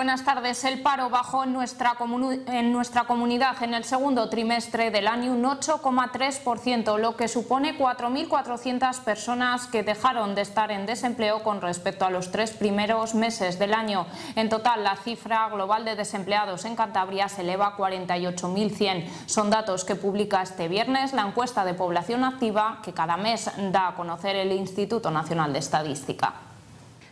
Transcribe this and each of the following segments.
buenas tardes. El paro bajó en nuestra, en nuestra comunidad en el segundo trimestre del año un 8,3%, lo que supone 4.400 personas que dejaron de estar en desempleo con respecto a los tres primeros meses del año. En total, la cifra global de desempleados en Cantabria se eleva a 48.100. Son datos que publica este viernes la encuesta de población activa que cada mes da a conocer el Instituto Nacional de Estadística.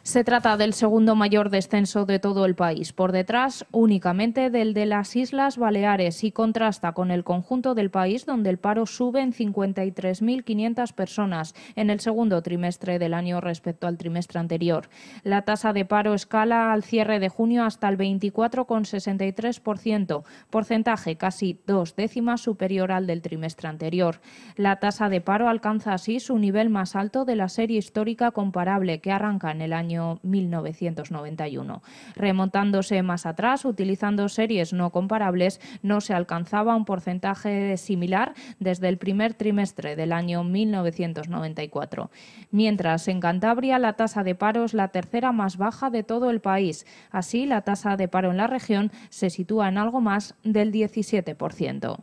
Se trata del segundo mayor descenso de todo el país, por detrás únicamente del de las Islas Baleares y contrasta con el conjunto del país donde el paro sube en 53.500 personas en el segundo trimestre del año respecto al trimestre anterior. La tasa de paro escala al cierre de junio hasta el 24,63%, porcentaje casi dos décimas superior al del trimestre anterior. La tasa de paro alcanza así su nivel más alto de la serie histórica comparable que arranca en el año 1991. Remontándose más atrás, utilizando series no comparables, no se alcanzaba un porcentaje similar desde el primer trimestre del año 1994. Mientras, en Cantabria la tasa de paro es la tercera más baja de todo el país. Así, la tasa de paro en la región se sitúa en algo más del 17%.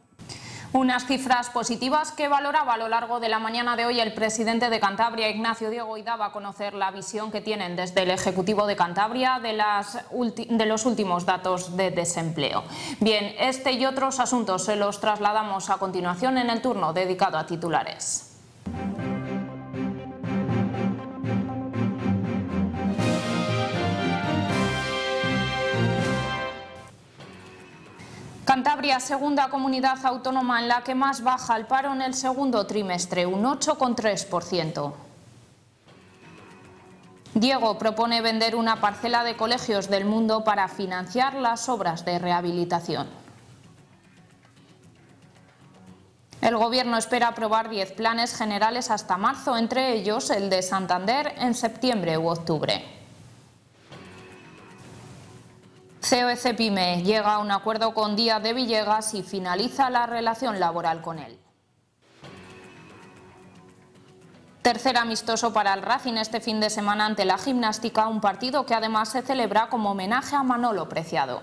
Unas cifras positivas que valoraba a lo largo de la mañana de hoy el presidente de Cantabria, Ignacio Diego, y daba a conocer la visión que tienen desde el Ejecutivo de Cantabria de, los últimos datos de desempleo. Bien, este y otros asuntos se los trasladamos a continuación en el turno dedicado a titulares. segunda comunidad autónoma en la que más baja el paro en el segundo trimestre, un 8,3%. Diego propone vender una parcela de colegios del mundo para financiar las obras de rehabilitación. El Gobierno espera aprobar 10 planes generales hasta marzo, entre ellos el de Santander en septiembre u octubre. COEC pyme llega a un acuerdo con Díaz de Villegas y finaliza la relación laboral con él. Tercer amistoso para el Racing este fin de semana ante la gimnástica, un partido que además se celebra como homenaje a Manolo Preciado.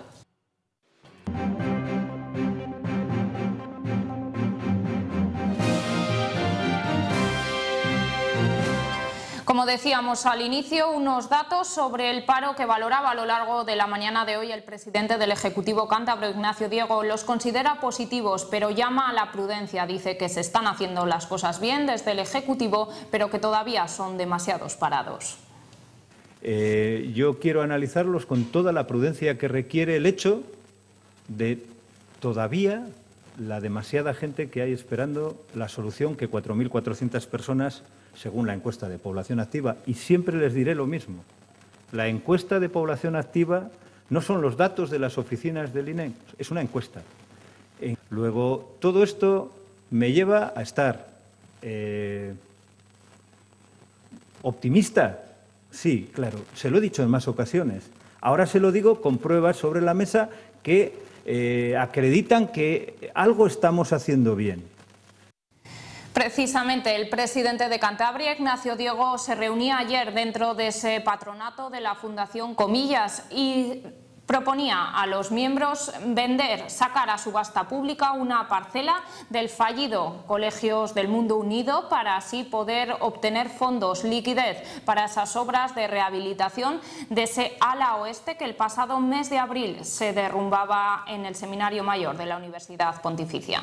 Como decíamos al inicio, unos datos sobre el paro que valoraba a lo largo de la mañana de hoy el presidente del Ejecutivo Cántabro, Ignacio Diego. Los considera positivos, pero llama a la prudencia. Dice que se están haciendo las cosas bien desde el Ejecutivo, pero que todavía son demasiados parados. Eh, yo quiero analizarlos con toda la prudencia que requiere el hecho de todavía la demasiada gente que hay esperando la solución que 4.400 personas según la encuesta de población activa. Y siempre les diré lo mismo. La encuesta de población activa no son los datos de las oficinas del INE, es una encuesta. Eh, luego, todo esto me lleva a estar eh, optimista. Sí, claro, se lo he dicho en más ocasiones. Ahora se lo digo con pruebas sobre la mesa que eh, acreditan que algo estamos haciendo bien. Precisamente el presidente de Cantabria, Ignacio Diego, se reunía ayer dentro de ese patronato de la Fundación Comillas y proponía a los miembros vender, sacar a subasta pública una parcela del fallido Colegios del Mundo Unido para así poder obtener fondos, liquidez para esas obras de rehabilitación de ese ala oeste que el pasado mes de abril se derrumbaba en el Seminario Mayor de la Universidad Pontificia.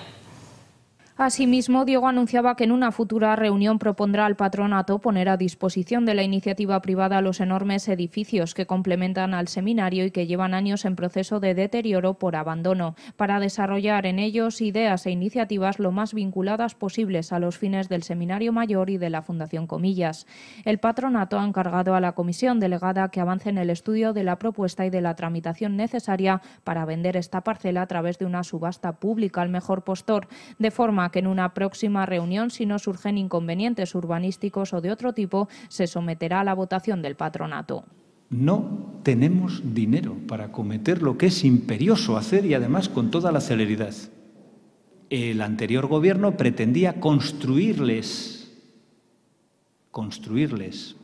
Asimismo, Diego anunciaba que en una futura reunión propondrá al patronato poner a disposición de la iniciativa privada los enormes edificios que complementan al seminario y que llevan años en proceso de deterioro por abandono, para desarrollar en ellos ideas e iniciativas lo más vinculadas posibles a los fines del Seminario Mayor y de la Fundación Comillas. El patronato ha encargado a la comisión delegada que avance en el estudio de la propuesta y de la tramitación necesaria para vender esta parcela a través de una subasta pública al mejor postor, de forma que en una próxima reunión, si no surgen inconvenientes urbanísticos o de otro tipo, se someterá a la votación del patronato. No tenemos dinero para cometer lo que es imperioso hacer y además con toda la celeridad. El anterior gobierno pretendía construirles, construirles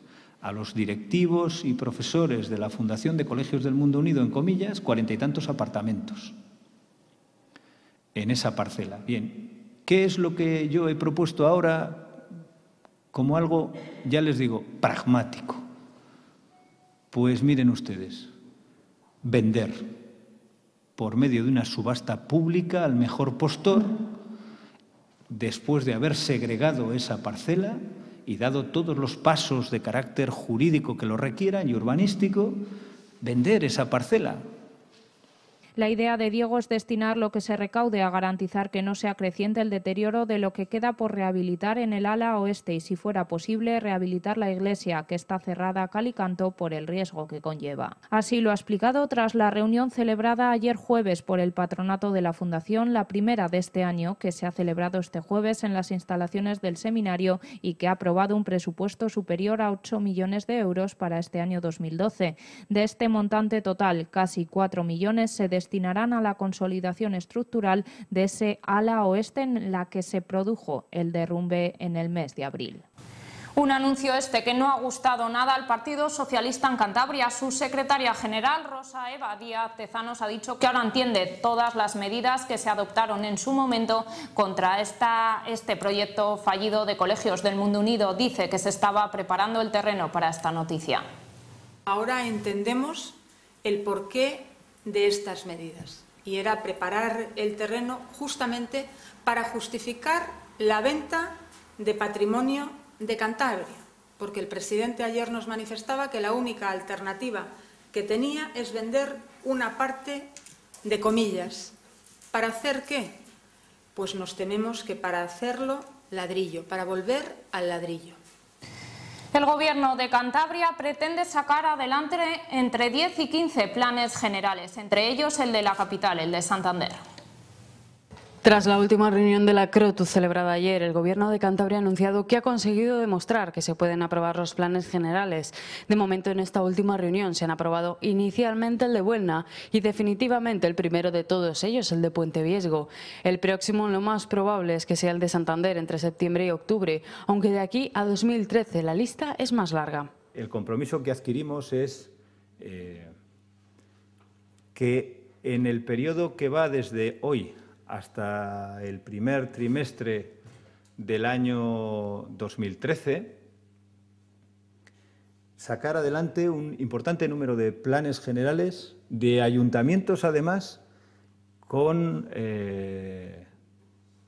a los directivos y profesores de la Fundación de Colegios del Mundo Unido, en comillas, cuarenta y tantos apartamentos en esa parcela. Bien, ¿Qué es lo que yo he propuesto ahora como algo, ya les digo, pragmático? Pues miren ustedes, vender por medio de una subasta pública al mejor postor, después de haber segregado esa parcela y dado todos los pasos de carácter jurídico que lo requieran y urbanístico, vender esa parcela la idea de Diego es destinar lo que se recaude a garantizar que no sea creciente el deterioro de lo que queda por rehabilitar en el ala oeste y, si fuera posible, rehabilitar la iglesia, que está cerrada cal y canto por el riesgo que conlleva. Así lo ha explicado tras la reunión celebrada ayer jueves por el patronato de la Fundación, la primera de este año, que se ha celebrado este jueves en las instalaciones del seminario y que ha aprobado un presupuesto superior a 8 millones de euros para este año 2012. De este montante total, casi 4 millones se destinan destinarán a la consolidación estructural de ese ala oeste en la que se produjo el derrumbe en el mes de abril. Un anuncio este que no ha gustado nada al Partido Socialista en Cantabria. Su secretaria general, Rosa Eva Díaz Tezanos, ha dicho que ahora entiende todas las medidas que se adoptaron en su momento contra este proyecto fallido de colegios del Mundo Unido. Dice que se estaba preparando el terreno para esta noticia. Ahora entendemos el por qué de estas medidas. Y era preparar el terreno justamente para justificar la venta de patrimonio de Cantabria, porque el presidente ayer nos manifestaba que la única alternativa que tenía es vender una parte de comillas. ¿Para hacer qué? Pues nos tenemos que para hacerlo ladrillo, para volver al ladrillo. El Gobierno de Cantabria pretende sacar adelante entre 10 y 15 planes generales, entre ellos el de la capital, el de Santander. Tras la última reunión de la CROTU celebrada ayer, el Gobierno de Cantabria ha anunciado que ha conseguido demostrar que se pueden aprobar los planes generales. De momento, en esta última reunión se han aprobado inicialmente el de Buena y definitivamente el primero de todos ellos, el de Puente Viesgo. El próximo, lo más probable, es que sea el de Santander entre septiembre y octubre, aunque de aquí a 2013 la lista es más larga. El compromiso que adquirimos es eh, que en el periodo que va desde hoy hasta el primer trimestre del año 2013, sacar adelante un importante número de planes generales de ayuntamientos, además, con eh,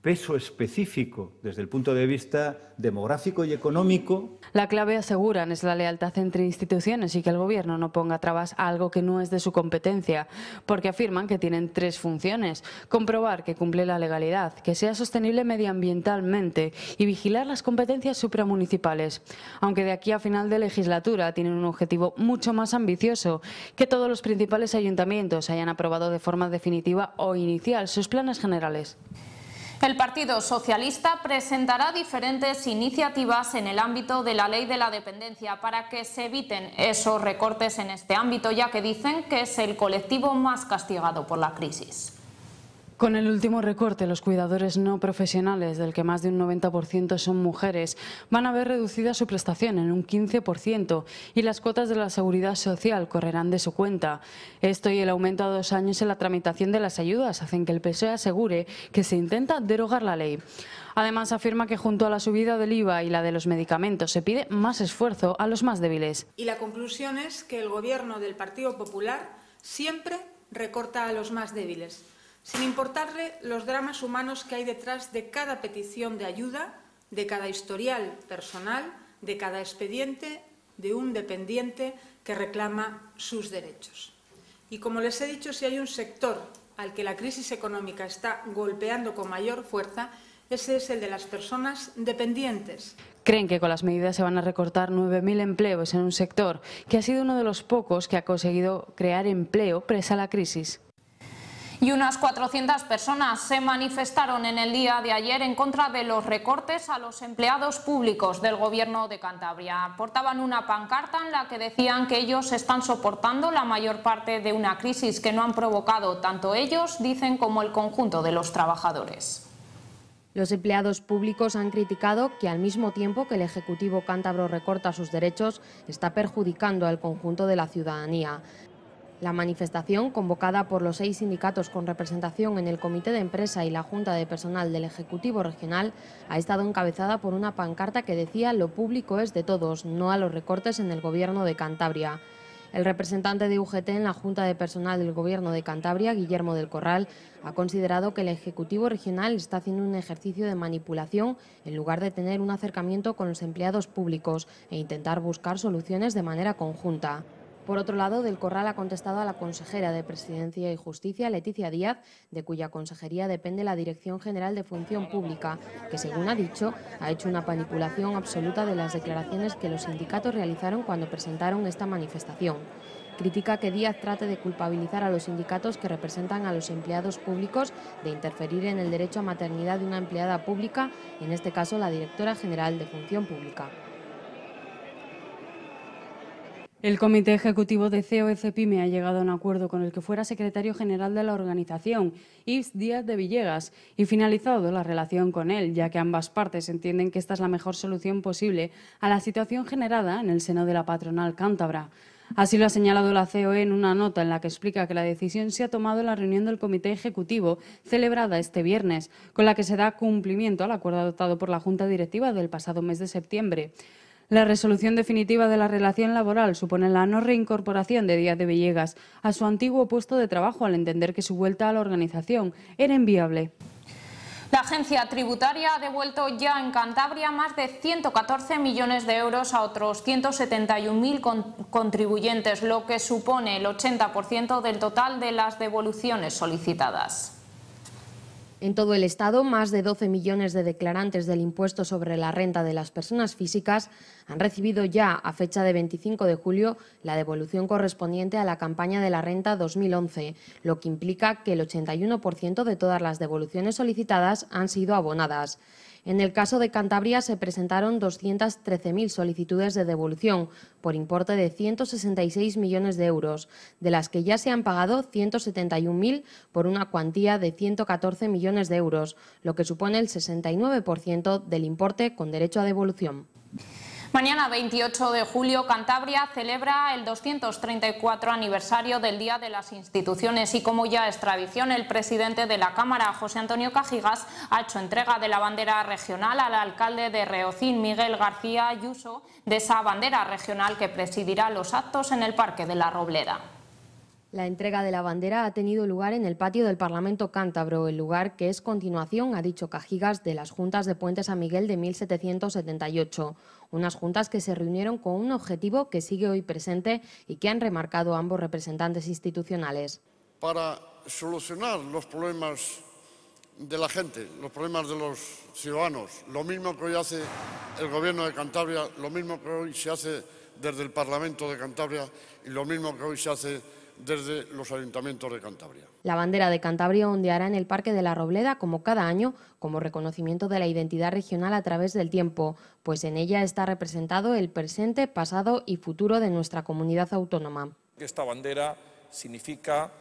peso específico desde el punto de vista demográfico y económico. La clave, aseguran, es la lealtad entre instituciones y que el Gobierno no ponga trabas a algo que no es de su competencia, porque afirman que tienen tres funciones. Comprobar que cumple la legalidad, que sea sostenible medioambientalmente y vigilar las competencias supramunicipales. Aunque de aquí a final de legislatura tienen un objetivo mucho más ambicioso, que todos los principales ayuntamientos hayan aprobado de forma definitiva o inicial sus planes generales. El Partido Socialista presentará diferentes iniciativas en el ámbito de la ley de la dependencia para que se eviten esos recortes en este ámbito, ya que dicen que es el colectivo más castigado por la crisis. Con el último recorte, los cuidadores no profesionales, del que más de un 90% son mujeres, van a ver reducida su prestación en un 15% y las cuotas de la seguridad social correrán de su cuenta. Esto y el aumento a dos años en la tramitación de las ayudas hacen que el PSOE asegure que se intenta derogar la ley. Además, afirma que junto a la subida del IVA y la de los medicamentos se pide más esfuerzo a los más débiles. Y la conclusión es que el gobierno del Partido Popular siempre recorta a los más débiles sin importarle los dramas humanos que hay detrás de cada petición de ayuda, de cada historial personal, de cada expediente de un dependiente que reclama sus derechos. Y como les he dicho, si hay un sector al que la crisis económica está golpeando con mayor fuerza, ese es el de las personas dependientes. Creen que con las medidas se van a recortar 9.000 empleos en un sector que ha sido uno de los pocos que ha conseguido crear empleo presa la crisis y unas 400 personas se manifestaron en el día de ayer en contra de los recortes a los empleados públicos del Gobierno de Cantabria. Portaban una pancarta en la que decían que ellos están soportando la mayor parte de una crisis que no han provocado tanto ellos, dicen, como el conjunto de los trabajadores. Los empleados públicos han criticado que al mismo tiempo que el Ejecutivo cántabro recorta sus derechos, está perjudicando al conjunto de la ciudadanía. La manifestación, convocada por los seis sindicatos con representación en el Comité de Empresa y la Junta de Personal del Ejecutivo Regional, ha estado encabezada por una pancarta que decía «Lo público es de todos, no a los recortes en el Gobierno de Cantabria». El representante de UGT en la Junta de Personal del Gobierno de Cantabria, Guillermo del Corral, ha considerado que el Ejecutivo Regional está haciendo un ejercicio de manipulación en lugar de tener un acercamiento con los empleados públicos e intentar buscar soluciones de manera conjunta. Por otro lado, Del Corral ha contestado a la consejera de Presidencia y Justicia, Leticia Díaz, de cuya consejería depende la Dirección General de Función Pública, que, según ha dicho, ha hecho una manipulación absoluta de las declaraciones que los sindicatos realizaron cuando presentaron esta manifestación. Critica que Díaz trate de culpabilizar a los sindicatos que representan a los empleados públicos de interferir en el derecho a maternidad de una empleada pública, en este caso la directora general de Función Pública. El Comité Ejecutivo de coe ha llegado a un acuerdo con el que fuera secretario general de la organización, Yves Díaz de Villegas, y finalizado la relación con él, ya que ambas partes entienden que esta es la mejor solución posible a la situación generada en el seno de la patronal cántabra. Así lo ha señalado la COE en una nota en la que explica que la decisión se ha tomado en la reunión del Comité Ejecutivo celebrada este viernes, con la que se da cumplimiento al acuerdo adoptado por la Junta Directiva del pasado mes de septiembre. La resolución definitiva de la relación laboral supone la no reincorporación de Díaz de Villegas a su antiguo puesto de trabajo al entender que su vuelta a la organización era inviable. La agencia tributaria ha devuelto ya en Cantabria más de 114 millones de euros a otros 171.000 contribuyentes, lo que supone el 80% del total de las devoluciones solicitadas. En todo el Estado, más de 12 millones de declarantes del impuesto sobre la renta de las personas físicas han recibido ya, a fecha de 25 de julio, la devolución correspondiente a la campaña de la renta 2011, lo que implica que el 81% de todas las devoluciones solicitadas han sido abonadas. En el caso de Cantabria se presentaron 213.000 solicitudes de devolución por importe de 166 millones de euros, de las que ya se han pagado 171.000 por una cuantía de 114 millones de euros, lo que supone el 69% del importe con derecho a devolución. Mañana 28 de julio, Cantabria celebra el 234 aniversario del Día de las Instituciones y como ya es tradición, el presidente de la Cámara, José Antonio Cajigas, ha hecho entrega de la bandera regional al alcalde de Reocín, Miguel García Ayuso, de esa bandera regional que presidirá los actos en el Parque de la Robleda. La entrega de la bandera ha tenido lugar en el patio del Parlamento Cántabro, el lugar que es continuación, ha dicho Cajigas, de las juntas de Puentes a Miguel de 1778. Unas juntas que se reunieron con un objetivo que sigue hoy presente y que han remarcado ambos representantes institucionales. Para solucionar los problemas de la gente, los problemas de los ciudadanos, lo mismo que hoy hace el Gobierno de Cantabria, lo mismo que hoy se hace desde el Parlamento de Cantabria y lo mismo que hoy se hace desde los ayuntamientos de Cantabria. La bandera de Cantabria ondeará en el Parque de la Robleda como cada año, como reconocimiento de la identidad regional a través del tiempo, pues en ella está representado el presente, pasado y futuro de nuestra comunidad autónoma. Esta bandera significa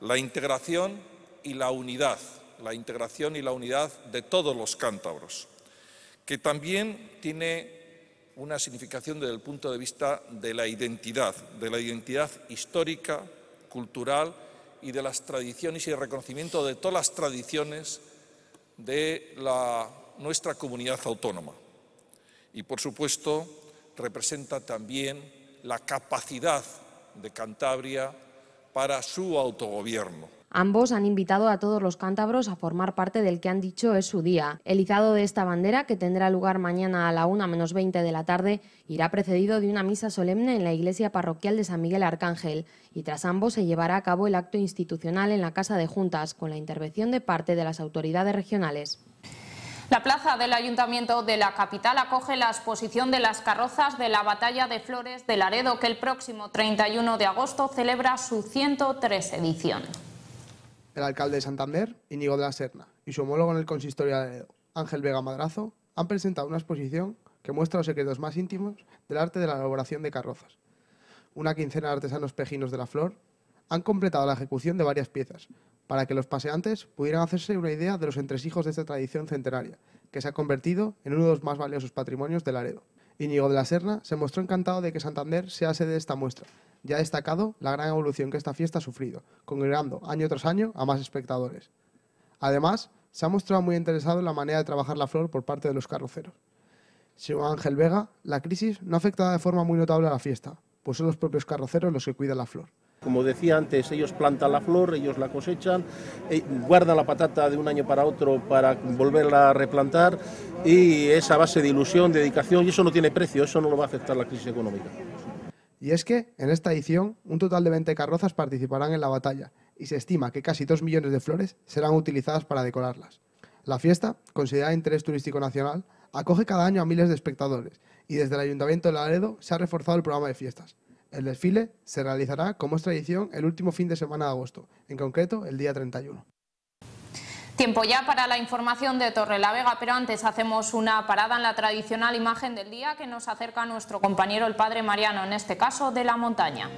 la integración y la unidad, la integración y la unidad de todos los cántabros, que también tiene una significación desde el punto de vista de la identidad, de la identidad histórica, cultural y de las tradiciones y el reconocimiento de todas las tradiciones de nuestra comunidad autónoma. Y por supuesto representa también la capacidad de Cantabria para su autogobierno. Ambos han invitado a todos los cántabros a formar parte del que han dicho es su día. El izado de esta bandera, que tendrá lugar mañana a la 1 menos 20 de la tarde, irá precedido de una misa solemne en la iglesia parroquial de San Miguel Arcángel y tras ambos se llevará a cabo el acto institucional en la Casa de Juntas con la intervención de parte de las autoridades regionales. La plaza del Ayuntamiento de la capital acoge la exposición de las carrozas de la Batalla de Flores de Laredo, que el próximo 31 de agosto celebra su 103 edición el alcalde de Santander, Íñigo de la Serna, y su homólogo en el consistorio de Ángel Vega Madrazo, han presentado una exposición que muestra los secretos más íntimos del arte de la elaboración de carrozas. Una quincena de artesanos pejinos de la flor han completado la ejecución de varias piezas, para que los paseantes pudieran hacerse una idea de los entresijos de esta tradición centenaria, que se ha convertido en uno de los más valiosos patrimonios de Laredo. Íñigo de la Serna se mostró encantado de que Santander sea sede de esta muestra, ya ha destacado la gran evolución que esta fiesta ha sufrido, congregando año tras año a más espectadores. Además, se ha mostrado muy interesado en la manera de trabajar la flor por parte de los carroceros. Según Ángel Vega, la crisis no ha afectado de forma muy notable a la fiesta, pues son los propios carroceros los que cuidan la flor. Como decía antes, ellos plantan la flor, ellos la cosechan, eh, guardan la patata de un año para otro para volverla a replantar y esa base de ilusión, de dedicación, y eso no tiene precio, eso no lo va a aceptar la crisis económica. Y es que, en esta edición, un total de 20 carrozas participarán en la batalla y se estima que casi 2 millones de flores serán utilizadas para decorarlas. La fiesta, considerada de interés turístico nacional, acoge cada año a miles de espectadores y desde el Ayuntamiento de Laredo se ha reforzado el programa de fiestas, el desfile se realizará, como es tradición, el último fin de semana de agosto, en concreto el día 31. Tiempo ya para la información de Torrelavega, pero antes hacemos una parada en la tradicional imagen del día que nos acerca nuestro compañero el padre Mariano, en este caso de la montaña.